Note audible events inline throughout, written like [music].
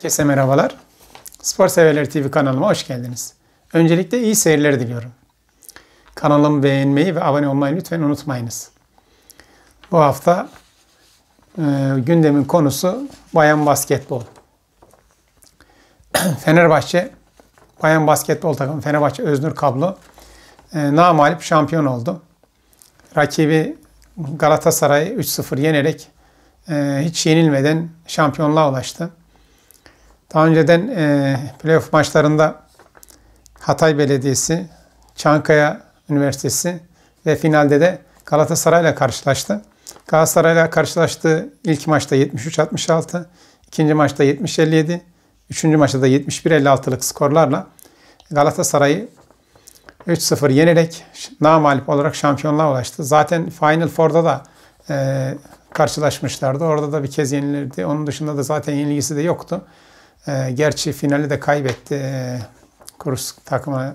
Herkese merhabalar. Spor severleri TV kanalıma hoş geldiniz. Öncelikle iyi seyirler diliyorum. Kanalımı beğenmeyi ve abone olmayı lütfen unutmayınız. Bu hafta e, gündemin konusu bayan basketbol. [clears throat] Fenerbahçe, bayan basketbol takımı Fenerbahçe Öznür Kablo e, namalip şampiyon oldu. Rakibi Galatasaray'ı 3-0 yenerek e, hiç yenilmeden şampiyonluğa ulaştı. Daha önceden e, playoff maçlarında Hatay Belediyesi, Çankaya Üniversitesi ve finalde de Galatasaray ile karşılaştı. Galatasaray ile karşılaştığı ilk maçta 73-66, ikinci maçta 70-57, üçüncü maçta da 71-56'lık skorlarla Galatasaray'ı 3-0 yenerek namalip olarak şampiyonluğa ulaştı. Zaten Final Four'da da e, karşılaşmışlardı. Orada da bir kez yenilirdi. Onun dışında da zaten yenilgisi de yoktu. E, gerçi finali de kaybetti. E, Kursk takımı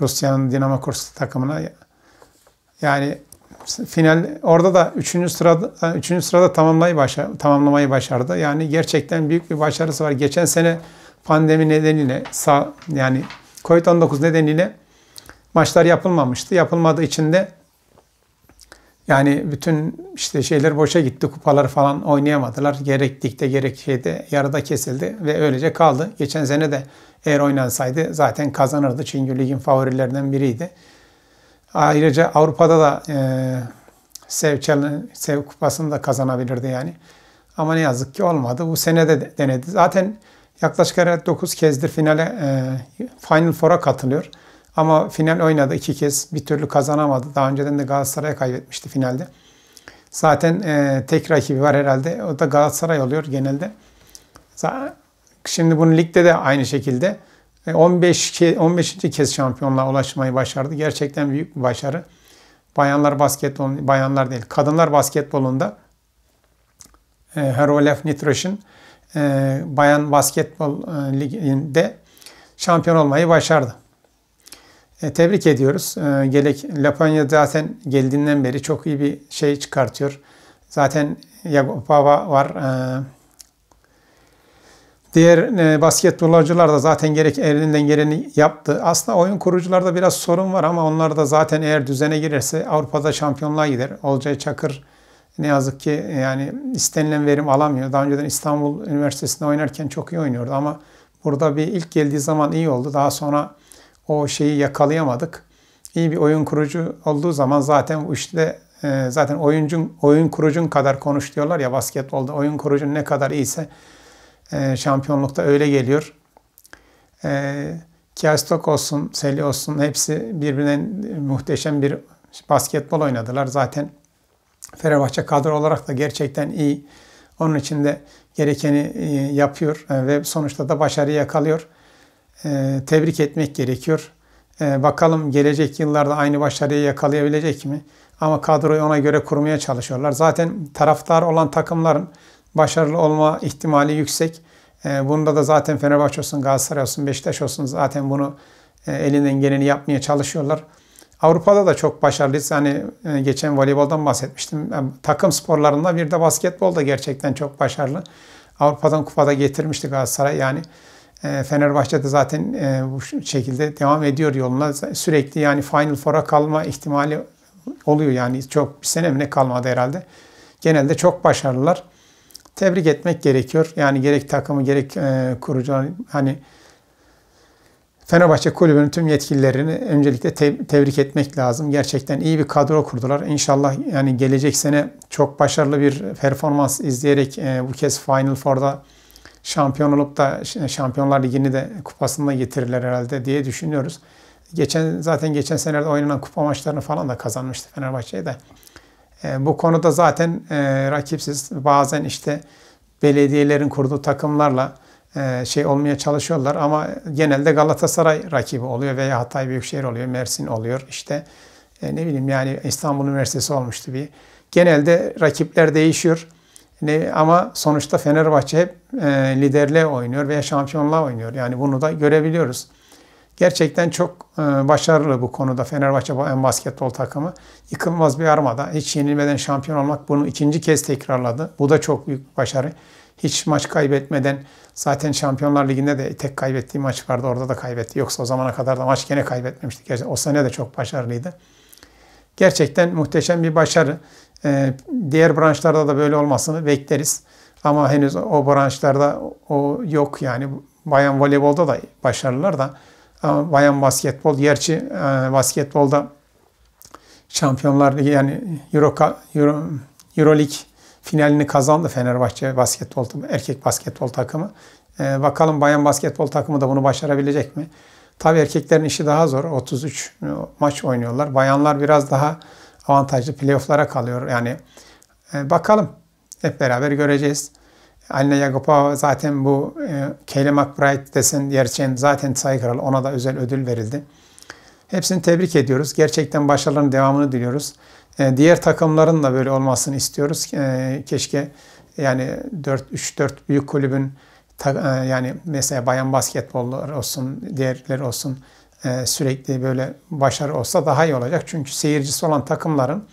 Rusya'nın Dinamo Kursk takımına yani final orada da 3. sırada 3. E, sırada tamamlayı başa, tamamlamayı başardı. Yani gerçekten büyük bir başarısı var. Geçen sene pandemi nedeniyle sağ yani Covid-19 nedeniyle maçlar yapılmamıştı. Yapılmadığı için de yani bütün işte şeyler boşa gitti. Kupalar falan oynayamadılar. Gerek dikte gerek şeyde yarıda kesildi ve öylece kaldı. Geçen sene de eğer oynansaydı zaten kazanırdı. Çünkü ligin favorilerinden biriydi. Ayrıca Avrupa'da da e, Sev, Sev kupasını da kazanabilirdi yani. Ama ne yazık ki olmadı. Bu sene de denedi. Zaten yaklaşık 9 kezdir finale e, Final Four'a katılıyor. Ama final oynadı iki kez. Bir türlü kazanamadı. Daha önceden de Galatasaray'a kaybetmişti finalde. Zaten e, tek rakibi var herhalde. O da Galatasaray oluyor genelde. Şimdi bunu ligde de aynı şekilde 15 e, 15. kez şampiyonluğa ulaşmayı başardı. Gerçekten büyük bir başarı. Bayanlar basketbol bayanlar değil. Kadınlar basketbolunda e, Herolef Nitroş'un e, bayan basketbol e, liginde şampiyon olmayı başardı. E, tebrik ediyoruz. E, Laponya zaten geldiğinden beri çok iyi bir şey çıkartıyor. Zaten Yagopava var. E, diğer e, basketbolcular da zaten gerek elinden geleni yaptı. Aslında oyun kurucularda biraz sorun var ama onlar da zaten eğer düzene girerse Avrupa'da şampiyonluğa gider. Olcay Çakır ne yazık ki yani istenilen verim alamıyor. Daha önceden İstanbul Üniversitesi'nde oynarken çok iyi oynuyordu ama burada bir ilk geldiği zaman iyi oldu. Daha sonra o şeyi yakalayamadık. İyi bir oyun kurucu olduğu zaman zaten işte e, zaten oyuncun oyun kurucun kadar konuş diyorlar ya basketbolda oyun kurucun ne kadar iyiyse e, şampiyonlukta öyle geliyor. E, Kiastok olsun, Seli olsun hepsi birbirine muhteşem bir basketbol oynadılar. Zaten Fenerbahçe kadro olarak da gerçekten iyi. Onun için de gerekeni yapıyor ve sonuçta da başarı yakalıyor. Ee, tebrik etmek gerekiyor. Ee, bakalım gelecek yıllarda aynı başarıyı yakalayabilecek mi? Ama kadroyu ona göre kurmaya çalışıyorlar. Zaten taraftar olan takımların başarılı olma ihtimali yüksek. Ee, bunda da zaten Fenerbahçe olsun, Galatasaray olsun, Beşiktaş olsun zaten bunu e, elinden geleni yapmaya çalışıyorlar. Avrupa'da da çok başarılıyız. Hani e, geçen voleyboldan bahsetmiştim. takım sporlarında bir de basketbol da gerçekten çok başarılı. Avrupa'dan kupada getirmişti Galatasaray. Yani e, Fenerbahçe de zaten e, bu şekilde devam ediyor yoluna. Sürekli yani Final Four'a kalma ihtimali oluyor yani çok bir sene ne kalmadı herhalde. Genelde çok başarılılar. Tebrik etmek gerekiyor. Yani gerek takımı gerek e, kurucu hani Fenerbahçe kulübünün tüm yetkililerini öncelikle te- tebrik etmek lazım. Gerçekten iyi bir kadro kurdular. İnşallah yani gelecek sene çok başarılı bir performans izleyerek e, bu kez Final Four'da şampiyon olup da Şampiyonlar Ligi'ni de kupasında getirirler herhalde diye düşünüyoruz. Geçen zaten geçen senelerde oynanan kupa maçlarını falan da kazanmıştı Fenerbahçe'ye de. E, bu konuda zaten e, rakipsiz bazen işte belediyelerin kurduğu takımlarla e, şey olmaya çalışıyorlar ama genelde Galatasaray rakibi oluyor veya Hatay Büyükşehir oluyor, Mersin oluyor. işte e, ne bileyim yani İstanbul Üniversitesi olmuştu bir. Genelde rakipler değişiyor. Yani ama sonuçta Fenerbahçe hep e, liderle oynuyor veya şampiyonla oynuyor. Yani bunu da görebiliyoruz. Gerçekten çok e, başarılı bu konuda Fenerbahçe en basketbol takımı. Yıkılmaz bir armada. Hiç yenilmeden şampiyon olmak bunu ikinci kez tekrarladı. Bu da çok büyük başarı. Hiç maç kaybetmeden zaten Şampiyonlar Ligi'nde de tek kaybettiği maç vardı. Orada da kaybetti. Yoksa o zamana kadar da maç gene kaybetmemişti. Gerçekten o sene de çok başarılıydı. Gerçekten muhteşem bir başarı. Ee, diğer branşlarda da böyle olmasını bekleriz. Ama henüz o branşlarda o yok yani. Bayan voleybolda da başarılılar da. Ama bayan basketbol, gerçi e, basketbolda Şampiyonlar yani Euro, Euro, Euroleague finalini kazandı Fenerbahçe basketbol takımı erkek basketbol takımı. Ee, bakalım bayan basketbol takımı da bunu başarabilecek mi? Tabi erkeklerin işi daha zor. 33 e, maç oynuyorlar. Bayanlar biraz daha avantajlı playofflara kalıyor. Yani e, bakalım. Hep beraber göreceğiz. Alina Yagopova zaten bu e, Kelly McBride desen gerçeğin zaten saygıral. Ona da özel ödül verildi. Hepsini tebrik ediyoruz. Gerçekten başarıların devamını diliyoruz. E, diğer takımların da böyle olmasını istiyoruz. E, keşke yani 4 3 4 büyük kulübün e, yani mesela bayan basketbollar olsun, diğerleri olsun e, sürekli böyle başarı olsa daha iyi olacak. Çünkü seyircisi olan takımların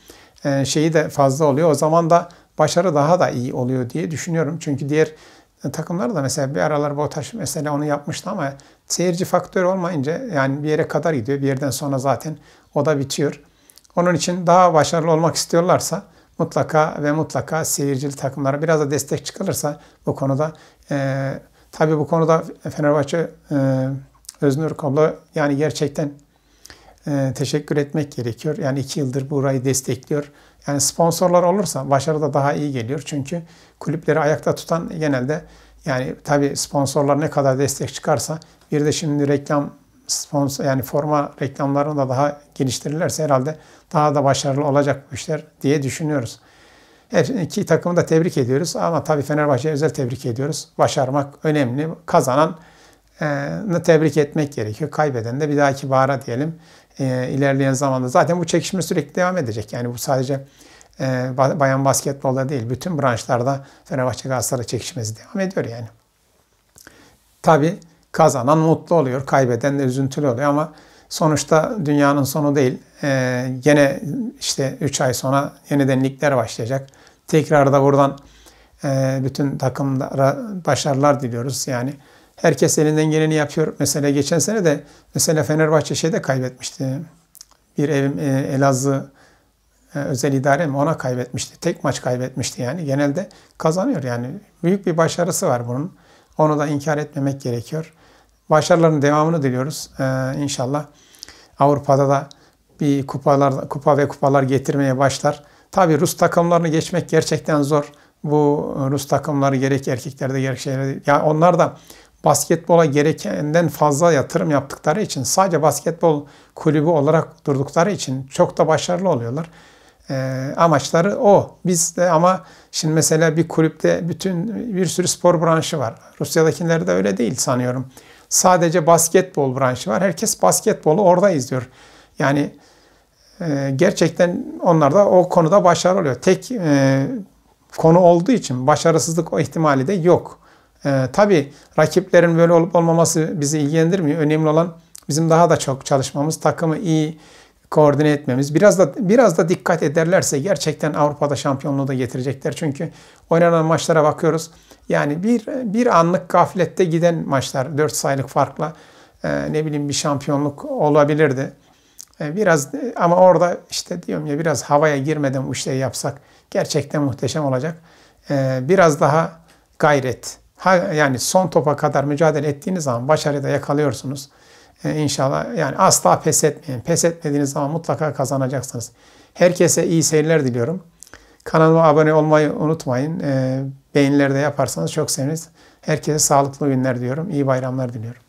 e, şeyi de fazla oluyor. O zaman da başarı daha da iyi oluyor diye düşünüyorum. Çünkü diğer takımlar da mesela bir aralar Botaş mesela onu yapmıştı ama seyirci faktörü olmayınca yani bir yere kadar gidiyor. Bir yerden sonra zaten o da bitiyor. Onun için daha başarılı olmak istiyorlarsa mutlaka ve mutlaka seyircili takımlara biraz da destek çıkılırsa bu konuda e, tabi bu konuda Fenerbahçe e, Öznur Kablo yani gerçekten e, teşekkür etmek gerekiyor. Yani iki yıldır burayı destekliyor. Yani sponsorlar olursa başarı da daha iyi geliyor. Çünkü kulüpleri ayakta tutan genelde yani tabi sponsorlar ne kadar destek çıkarsa bir de şimdi reklam sponsor yani forma reklamlarını da daha geliştirirlerse herhalde daha da başarılı olacak bu işler diye düşünüyoruz. Her iki takımı da tebrik ediyoruz ama tabii Fenerbahçe'ye özel tebrik ediyoruz. Başarmak önemli. Kazanan e, tebrik etmek gerekiyor. Kaybeden de bir dahaki bahara diyelim. ilerleyen zamanda zaten bu çekişme sürekli devam edecek. Yani bu sadece bayan basketbolda değil. Bütün branşlarda Fenerbahçe Galatasaray çekişmesi devam ediyor yani. Tabii Kazanan mutlu oluyor, kaybeden de üzüntülü oluyor ama sonuçta dünyanın sonu değil. Ee, gene işte 3 ay sonra yeniden ligler başlayacak. Tekrar da buradan e, bütün takımlara başarılar diliyoruz. Yani herkes elinden geleni yapıyor. Mesela geçen sene de mesela Fenerbahçe şeyde kaybetmişti. Bir evim e, Elazığ e, özel idare mi ona kaybetmişti. Tek maç kaybetmişti yani. Genelde kazanıyor yani. Büyük bir başarısı var bunun. Onu da inkar etmemek gerekiyor. Başarıların devamını diliyoruz ee, inşallah. Avrupa'da da bir kupalar, kupa ve kupalar getirmeye başlar. Tabi Rus takımlarını geçmek gerçekten zor. Bu Rus takımları gerek erkeklerde gerek şeylerde. Ya yani onlar da basketbola gerekenden fazla yatırım yaptıkları için sadece basketbol kulübü olarak durdukları için çok da başarılı oluyorlar. E, amaçları o. Biz de ama şimdi mesela bir kulüpte bütün bir sürü spor branşı var. Rusya'dakiler de öyle değil sanıyorum. Sadece basketbol branşı var. Herkes basketbolu orada izliyor. Yani e, gerçekten onlar da o konuda başarılı oluyor. Tek e, konu olduğu için başarısızlık o ihtimali de yok. E, tabii rakiplerin böyle olup olmaması bizi ilgilendirmiyor. Önemli olan bizim daha da çok çalışmamız, takımı iyi koordine etmemiz. Biraz da biraz da dikkat ederlerse gerçekten Avrupa'da şampiyonluğu da getirecekler. Çünkü oynanan maçlara bakıyoruz. Yani bir, bir anlık gaflette giden maçlar 4 sayılık farkla e, ne bileyim bir şampiyonluk olabilirdi. E, biraz ama orada işte diyorum ya biraz havaya girmeden bu işleri yapsak gerçekten muhteşem olacak. E, biraz daha gayret. Ha, yani son topa kadar mücadele ettiğiniz zaman başarıyı da yakalıyorsunuz. E, inşallah yani asla pes etmeyin. Pes etmediğiniz zaman mutlaka kazanacaksınız. Herkese iyi seyirler diliyorum. Kanalıma abone olmayı unutmayın. Ee, beğenileri de yaparsanız çok seviniriz. Herkese sağlıklı günler diyorum. İyi bayramlar diliyorum.